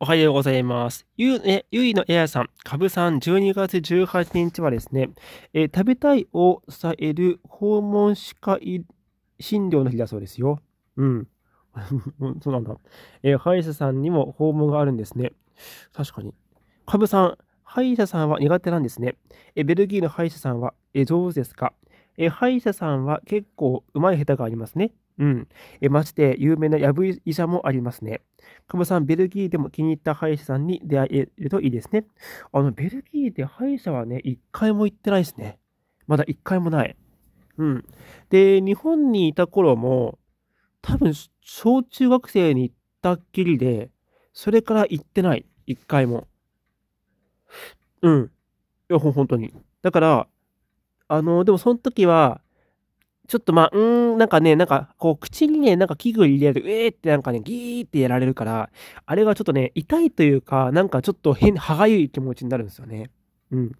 おはようございます。ゆ、え、ゆいのエアさん、かぶさん、12月18日はですね、え食べたいを伝える訪問歯科医診療の日だそうですよ。うん。そうなんだ。え歯医者さんにも訪問があるんですね。確かに。かぶさん、歯医者さんは苦手なんですね。えベルギーの歯医者さんは、え上手ですかえ歯医者さんは結構うまい下手がありますね。うん。えまして、有名なヤブ医者もありますね。カムさん、ベルギーでも気に入った歯医者さんに出会えるといいですね。あの、ベルギーで歯医者はね、一回も行ってないですね。まだ一回もない。うん。で、日本にいた頃も、多分、小中学生に行ったっきりで、それから行ってない。一回も。うん。いや、ほ、本当に。だから、あの、でもその時は、ちょっとまあ、うん、なんかね、なんか、こう、口にね、なんか器具入れると、えーってなんかね、ギーってやられるから、あれがちょっとね、痛いというか、なんかちょっと変、歯がゆい気持ちになるんですよね。うん。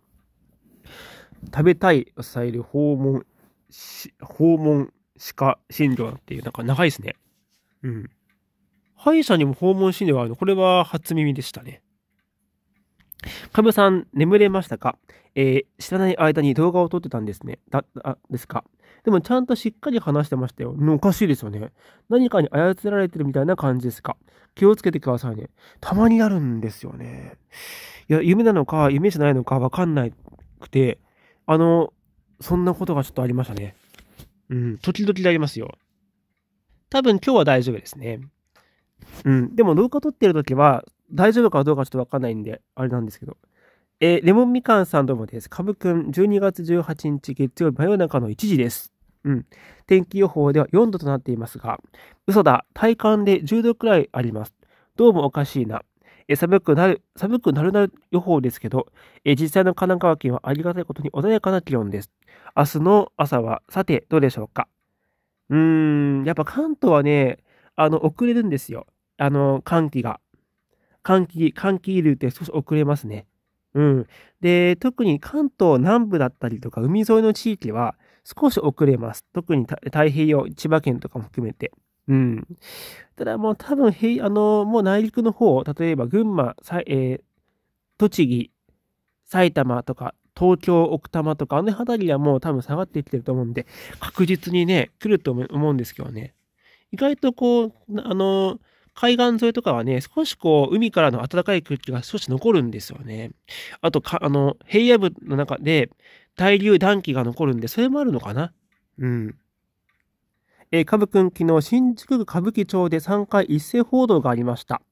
食べたい抑える、訪問、し、訪問歯科診療っていう、なんか長いですね。うん。歯医者にも訪問診療があるの、これは初耳でしたね。カブさん、眠れましたかえー、知らない間に動画を撮ってたんですね。だ、あ、ですかでもちゃんとしっかり話してましたよ。おかしいですよね。何かに操られてるみたいな感じですか。気をつけてくださいね。たまにあるんですよね。いや、夢なのか、夢じゃないのかわかんなくて、あの、そんなことがちょっとありましたね。うん、時々でありますよ。多分今日は大丈夫ですね。うん、でも動画撮ってる時は、大丈夫かどうかちょっとわかんないんで、あれなんですけど。えー、レモンみかんさんどうもです。かぶくん、12月18日月曜日真夜中の1時です。うん。天気予報では4度となっていますが、嘘だ、体感で10度くらいあります。どうもおかしいな。え寒くなる、寒くなるなる予報ですけど、え実際の神奈川県はありがたいことに穏やかな気温です。明日の朝は、さて、どうでしょうか。うーん、やっぱ関東はね、あの、遅れるんですよ。あの、寒気が。寒気、寒気流って少し遅れますね。うん。で、特に関東南部だったりとか、海沿いの地域は、少し遅れます。特に太平洋、千葉県とかも含めて。うん。ただもう多分、あの、もう内陸の方、例えば群馬、さえー、栃木、埼玉とか、東京、奥多摩とか、あの辺りはもう多分下がってきてると思うんで、確実にね、来ると思うんですけどね。意外とこう、あの、海岸沿いとかはね、少しこう、海からの暖かい空気が少し残るんですよね。あとあの、平野部の中で、対流暖気が残るんで、それもあるのかなうん。えー、かぶくん昨日、新宿区歌舞伎町で3回一斉報道がありました。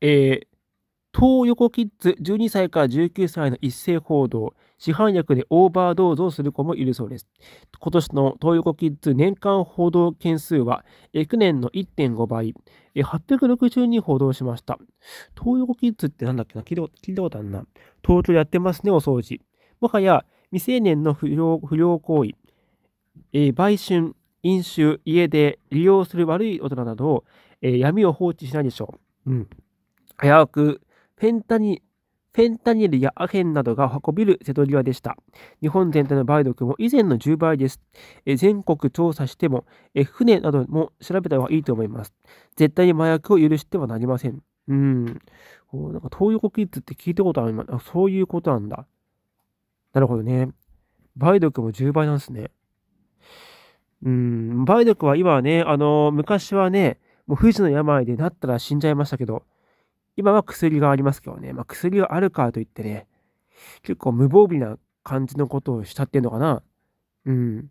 えー、東横キッズ12歳から19歳の一斉報道、市販薬でオーバードーズをする子もいるそうです。今年の東横キッズ年間報道件数は、え、去年の1.5倍、8 6 2報道しました。東横キッズってなんだっけな聞いたことあるな。東京やってますね、お掃除。もはや、未成年の不良不良行為、えー、売春、飲酒、家で利用する悪い大人などを、えー、闇を放置しないでしょう。うん。早く、フェンタニ、フェンタニルやアヘンなどが運びる瀬戸際でした。日本全体の梅毒も以前の10倍です。え全国調査してもえ、船なども調べた方がいいと思います。絶対に麻薬を許してはなりません。うん。なんか東横キッズって聞いたことある。そういうことなんだ。なるほどね。梅毒も10倍なんですね。うん、梅毒は今はね、あの、昔はね、もう不治の病でなったら死んじゃいましたけど、今は薬がありますけどね、まあ、薬があるかといってね、結構無防備な感じのことをしたっていうのかな。うん。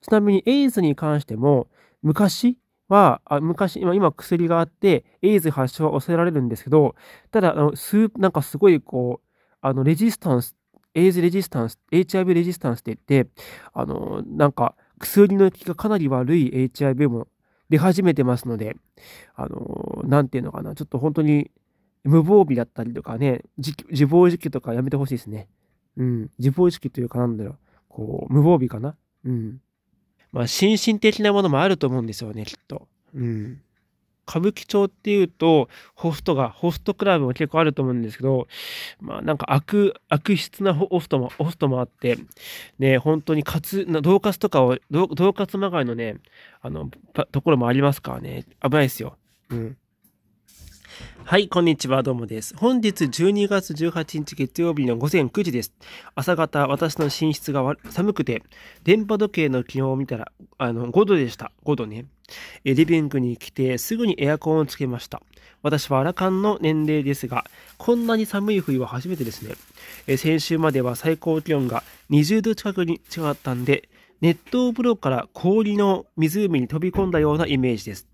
ちなみにエイズに関しても、昔は、あ昔、今、今薬があって、エイズ発症は抑えられるんですけど、ただ、あの、数、なんかすごい、こう、あの、レジスタンスエイズレジスタンス、HIV レジスタンスって言って、あの、なんか、薬の効きがかなり悪い HIV も出始めてますので、あの、なんていうのかな、ちょっと本当に無防備だったりとかね、自暴自棄とかやめてほしいですね。うん、自暴自棄というかなんだろう、こう、無防備かな。うん。まあ、心身的なものもあると思うんですよね、きっと。うん。歌舞伎町っていうと、ホストが、ホストクラブも結構あると思うんですけど、まあなんか悪、悪質なホストも、ホストもあって、ね、本当にかつ、同活とかを、同活まがいのね、あの、ところもありますからね、危ないですよ。うん。はい、こんにちは、どうもです。本日12月18日月曜日の午前9時です。朝方、私の寝室が寒くて、電波時計の気温を見たら、あの、5度でした。5度ね。リビングに来て、すぐにエアコンをつけました。私はアラカンの年齢ですが、こんなに寒い冬は初めてですね。え先週までは最高気温が20度近くに違ったんで、熱湯風呂から氷の湖に飛び込んだようなイメージです。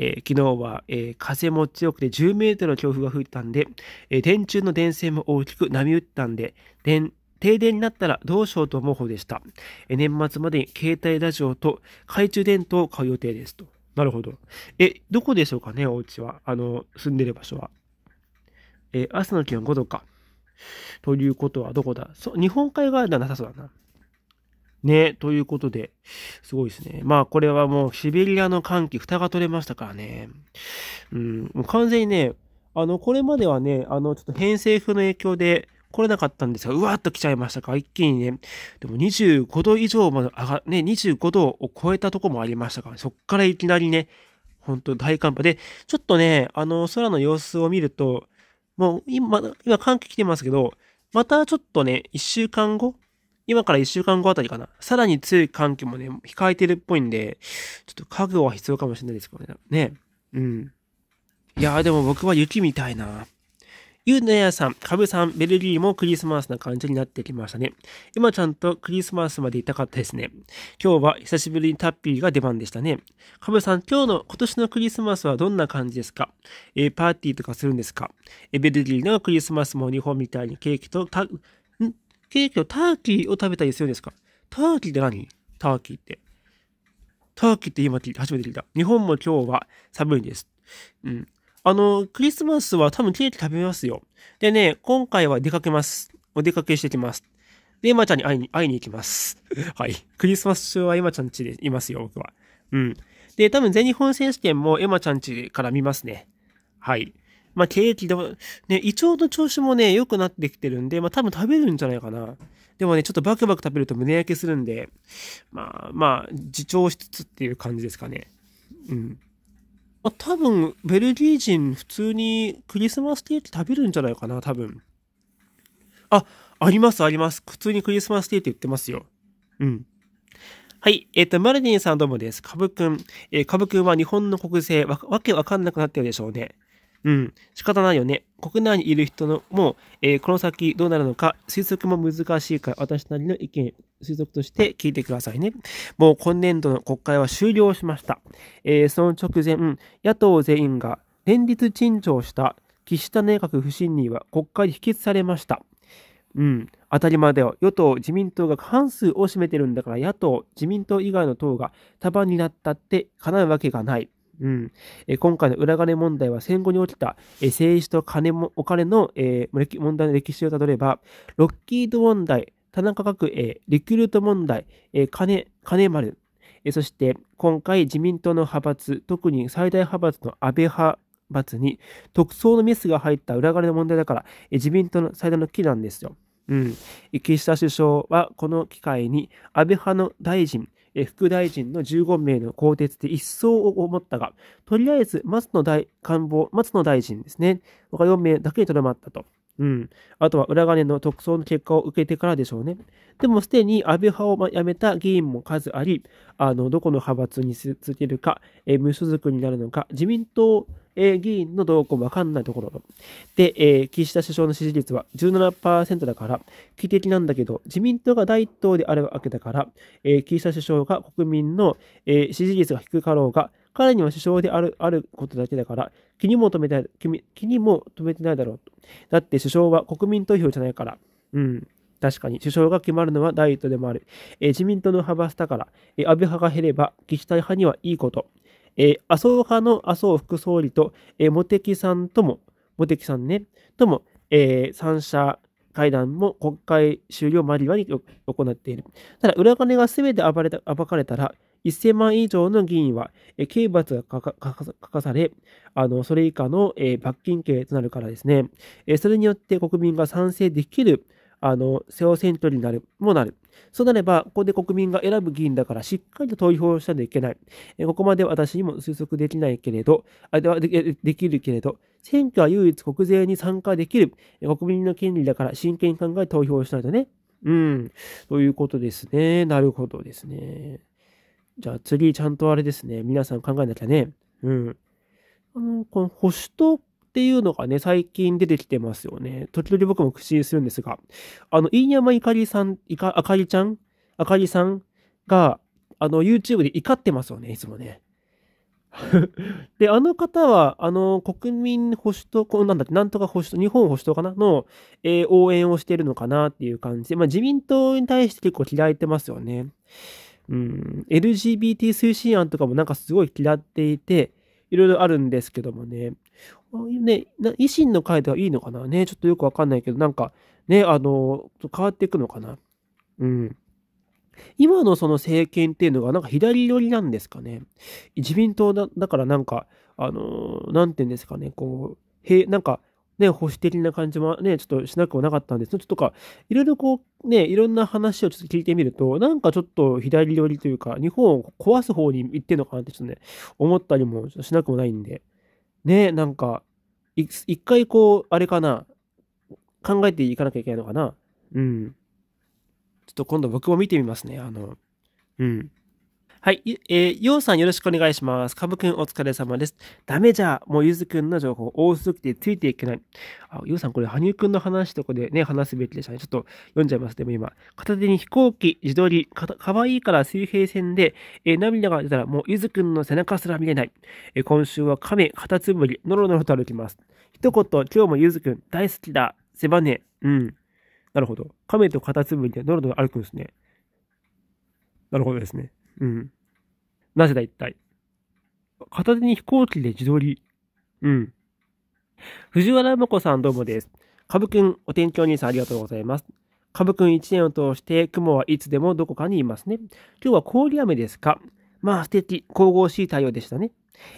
えー、昨日は、えー、風も強くて10メートルの強風が吹いたんで、えー、電柱の電線も大きく波打ったんで、電停電になったらどうしようと思う方でした。え年末までに携帯ラジオと懐中電灯を買う予定ですと。なるほど。え、どこでしょうかね、お家は。あの、住んでる場所は。え朝の気温5度か。ということはどこだそ日本海側ではなさそうだな。ね、ということで、すごいですね。まあ、これはもうシベリアの寒気、蓋が取れましたからね。うん、もう完全にね、あの、これまではね、あの、ちょっと偏西風の影響で来れなかったんですが、うわーっと来ちゃいましたから、一気にね、でも25度以上まで上が、ね、25度を超えたとこもありましたから、そっからいきなりね、本当大寒波で、ちょっとね、あの、空の様子を見ると、もう今、今寒気来てますけど、またちょっとね、一週間後、今から1週間後あたりかな。さらに強い寒気もね、控えてるっぽいんで、ちょっと覚悟は必要かもしれないですけどね。ね。うん。いやーでも僕は雪みたいな。ゆうのやさん、かぶさん、ベルギーもクリスマスな感じになってきましたね。今ちゃんとクリスマスまでいたかったですね。今日は久しぶりにタッピーが出番でしたね。かぶさん、今日の今年のクリスマスはどんな感じですかえパーティーとかするんですかえベルギーのクリスマスも日本みたいにケーキとケーキのターキーを食べたりするんですかターキーって何ターキーって。ターキーって今聞いて初めて聞いた。日本も今日は寒いです。うん。あの、クリスマスは多分ケーキ食べますよ。でね、今回は出かけます。お出かけしてきます。で、エマちゃんに会いに、会いに行きます。はい。クリスマス中はエマちゃん家でいますよ、僕は。うん。で、多分全日本選手権もエマちゃん家から見ますね。はい。まあ、ーキでも、ね、胃腸の調子もね、良くなってきてるんで、まあ、多分食べるんじゃないかな。でもね、ちょっとバクバク食べると胸焼けするんで、まあ、まあ、自重しつつっていう感じですかね。うん。まあ、多分、ベルギー人普通にクリスマスケーキ食べるんじゃないかな、多分。あ、ありますあります。普通にクリスマスケーキ言ってますよ。うん。はい。えっ、ー、と、マルディンさんどうもです。カブくん。えー、カブくんは日本の国税わ、わけわかんなくなってるでしょうね。うん、仕方ないよね。国内にいる人のもう、えー、この先どうなるのか、推測も難しいから、私なりの意見、推測として聞いてくださいね。もう今年度の国会は終了しました。えー、その直前、野党全員が連立陳情した岸田内閣不信任は国会で否決されました。うん、当たり前だよ。与党、自民党が過半数を占めてるんだから、野党、自民党以外の党が束になったって叶うわけがない。うん、え今回の裏金問題は戦後に起きた、え政治と金もお金の、えー、問題の歴史をたどれば、ロッキード問題、田中角栄リクルート問題、え金、金丸、えそして今回自民党の派閥、特に最大派閥の安倍派罰に特捜のミスが入った裏金の問題だから、自民党の最大の危機なんですよ。うん。岸田首相はこの機会に安倍派の大臣、副大臣の15名の更迭で一層を思ったが、とりあえず松野大官房、松野大臣ですね、他4名だけにとどまったと。うん。あとは裏金の特捜の結果を受けてからでしょうね。でもすでに安倍派を辞めた議員も数あり、あの、どこの派閥に続けるか、え無所属になるのか、自民党、え議員の動向もわかんないところで、えー、岸田首相の支持率は17%だから、危機的なんだけど、自民党が第一党であるわけだから、えー、岸田首相が国民の、えー、支持率が低かろうが、彼には首相である、あることだけだから、気にも留めてない、気にも止めてないだろうと。だって首相は国民投票じゃないから。うん。確かに、首相が決まるのはダイエットでもある。えー、自民党の派閥だから、えー、安倍派が減れば、岸田派にはいいこと。えー、麻生派の麻生副総理と、えー、茂木さんとも、茂木さんね、とも、えー、三者会談も国会終了間際に行っている。ただ、裏金が全て暴れた暴かれたら、1000万以上の議員は、え刑罰がかかされ、あの、それ以下の、え罰金刑となるからですね、えそれによって国民が賛成できる、あの、世話選挙になる、もなる。そうなれば、ここで国民が選ぶ議員だから、しっかりと投票したといけない。えここまで私にも推測できないけれど、あではで、できるけれど、選挙は唯一国税に参加できる、え国民の権利だから、真剣に考え投票しないとね。うん。ということですね。なるほどですね。じゃあ次ちゃんとあれですね。皆さん考えなきゃね。うん。あの、この保守党っていうのがね、最近出てきてますよね。時々僕も口にするんですが、あの、飯山いかりさん、いか、あかりちゃんあかりさんが、あの、YouTube で怒ってますよね、いつもね。で、あの方は、あの、国民保守党、こうなんだっけ、なんとか保守党、日本保守党かなの、えー、応援をしてるのかなっていう感じで、まあ自民党に対して結構嫌いてますよね。うん、LGBT 推進案とかもなんかすごい嫌っていて、いろいろあるんですけどもね。ね、維新の会ではいいのかなね、ちょっとよくわかんないけど、なんかね、あの、変わっていくのかな。うん。今のその政権っていうのがなんか左寄りなんですかね。自民党だからなんか、あのなんて言うんですかね、こう、へなんか、ね、保守的な感じもね、ちょっとしなくもなかったんですけど、ちょっとか、いろいろこう、ね、いろんな話をちょっと聞いてみると、なんかちょっと左寄りというか、日本を壊す方に行ってんのかなってちょっとね、思ったりもしなくもないんで、ね、なんか、一回こう、あれかな、考えていかなきゃいけないのかな。うん。ちょっと今度僕も見てみますね。あの、うん。はい。えー、ようさんよろしくお願いします。かぶくんお疲れ様です。ダメじゃ。もうゆずくんの情報多すぎてついていけない。あ、ようさんこれ、羽生くんの話とかでね、話すべきでしたね。ちょっと読んじゃいます。でも今、片手に飛行機、自撮り、かかわいいから水平線で、えー、涙が出たらもうゆずくんの背中すら見れない。えー、今週は亀、カタツムリ、のろのろと歩きます。一言、今日もゆずくん大好きだ。背骨、うん。なるほど。亀とカタツムリでのろノロ歩くんですね。なるほどですね。うん。なぜだ一体。片手に飛行機で自撮り。うん。藤原も子さんどうもです。かぶくん、お天気お兄さんありがとうございます。かぶくん一年を通して雲はいつでもどこかにいますね。今日は氷雨ですかまあ素敵、神々しい太陽でしたね。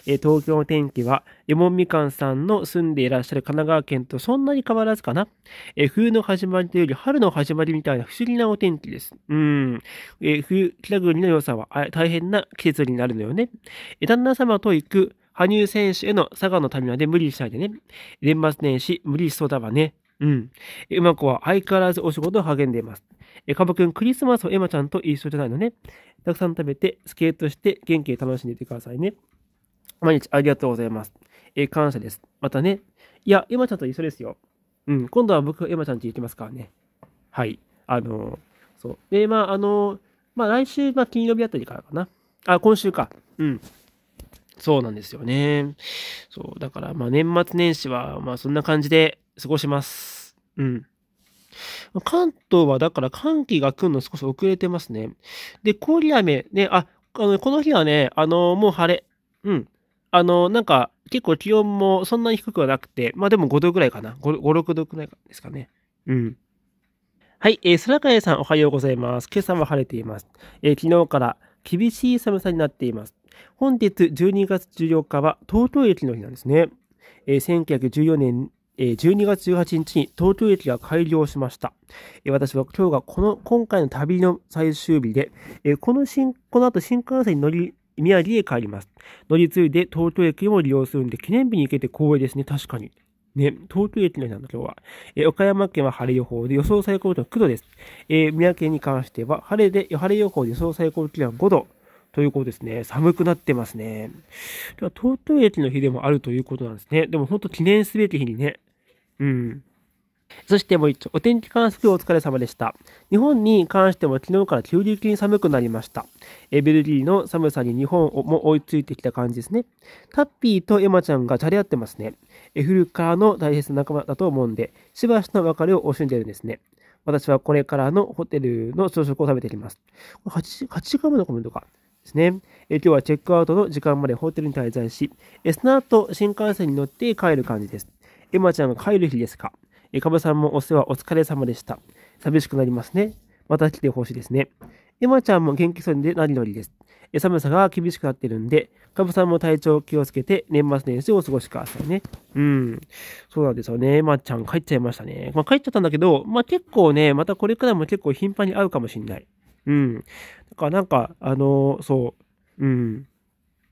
えー、東京の天気は、レモンみかんさんの住んでいらっしゃる神奈川県とそんなに変わらずかな。えー、冬の始まりというより春の始まりみたいな不思議なお天気です。うん。えー、冬、北国の良さは大変な季節になるのよね。えー、旦那様と行く、羽生選手への佐賀の旅まで無理しないでね。年末年始、無理しそうだわね。うん。え、うま子は相変わらずお仕事を励んでいます。え、かまくん、クリスマスをエマちゃんと一緒じゃないのね。たくさん食べて、スケートして、元気で楽しんでいてくださいね。毎日ありがとうございます。えー、感謝です。またね。いや、エマちゃんと一緒ですよ。うん、今度は僕、エマちゃんち行きますからね。はい。あのー、そう。で、まあ、あのー、まあ、来週、まあ、金曜日あたりからかな。あ、今週か。うん。そうなんですよね。そう。だから、まあ、年末年始は、まあ、そんな感じで過ごします。うん。関東は、だから寒気が来るの少し遅れてますね。で、氷雨、ね、あ、あの、この日はね、あの、もう晴れ。うん。あの、なんか、結構気温もそんなに低くはなくて、まあでも5度くらいかな。5、6度くらいですかね。うん。はい、えー、空海えさんおはようございます。今朝は晴れています。えー、昨日から厳しい寒さになっています。本日12月14日は東京駅の日なんですね。えー、1914年、えー、12月18日に東京駅が開業しました。えー、私は今日がこの、今回の旅の最終日で、えー、この新、この後新幹線に乗り宮城へ帰ります。乗り継いで東京駅も利用するんで、記念日に行けて光栄ですね。確かに。ね、東京駅日なんだ、今日は。え岡山県は晴れ予報で予想最高気温9度です。え宮城県に関しては、晴れで、晴れ予報で予想最高気温5度。ということですね。寒くなってますね。では、東京駅の日でもあるということなんですね。でも、ほんと記念すべき日にね。うん。そしてもう一丁、お天気観測お疲れ様でした。日本に関しても昨日から急激に寒くなりました。ベルギーの寒さに日本も追いついてきた感じですね。タッピーとエマちゃんがじゃれ合ってますね。古くからの大切な仲間だと思うんで、しばしの別れを惜しんでるんですね。私はこれからのホテルの朝食を食べていきます。8, 8時間目のコメントか。ですね。今日はチェックアウトの時間までホテルに滞在し、その後新幹線に乗って帰る感じです。エマちゃんが帰る日ですかえかぶさんもお世話お疲れ様でした。寂しくなりますね。また来てほしいですね。エマちゃんも元気そうで何よりです。寒さが厳しくなってるんで、かぶさんも体調気をつけて年末年始をお過ごしくださいね。うん。そうなんですよね。エマちゃん帰っちゃいましたね。まあ帰っちゃったんだけど、まあ結構ね、またこれからも結構頻繁に会うかもしんない。うん。だからなんか、あのー、そう。うん。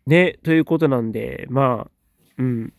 ね、ということなんで、まあ、うん。